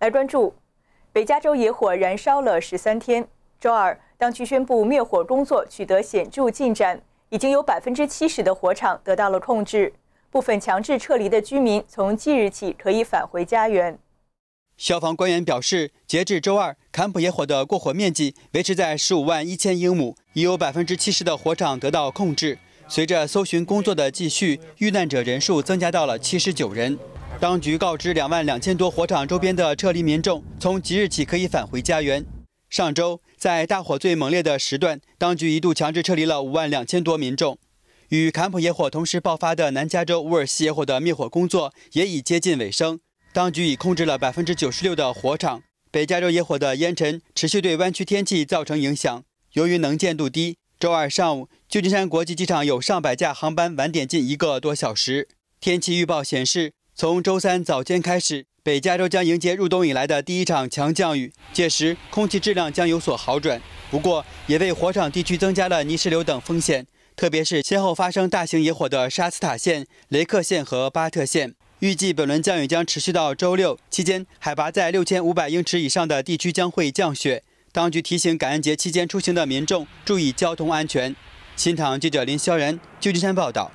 来关注，北加州野火燃烧了十三天。周二，当局宣布灭火工作取得显著进展，已经有百分之七十的火场得到了控制。部分强制撤离的居民从即日起可以返回家园。消防官员表示，截至周二，坎普野火的过火面积维持在十五万一千英亩，已有百分之七十的火场得到控制。随着搜寻工作的继续，遇难者人数增加到了七十九人。当局告知两万两千多火场周边的撤离民众，从即日起可以返回家园。上周，在大火最猛烈的时段，当局一度强制撤离了五万两千多民众。与坎普野火同时爆发的南加州乌尔西野火的灭火工作也已接近尾声，当局已控制了百分之九十六的火场。北加州野火的烟尘持续对湾区天气造成影响，由于能见度低，周二上午，旧金山国际机场有上百架航班晚点近一个多小时。天气预报显示。从周三早间开始，北加州将迎接入冬以来的第一场强降雨，届时空气质量将有所好转，不过也为火场地区增加了泥石流等风险。特别是先后发生大型野火的沙斯塔县、雷克县和巴特县，预计本轮降雨将持续到周六。期间，海拔在六千五百英尺以上的地区将会降雪。当局提醒感恩节期间出行的民众注意交通安全。新唐记者林霄然，旧金山报道。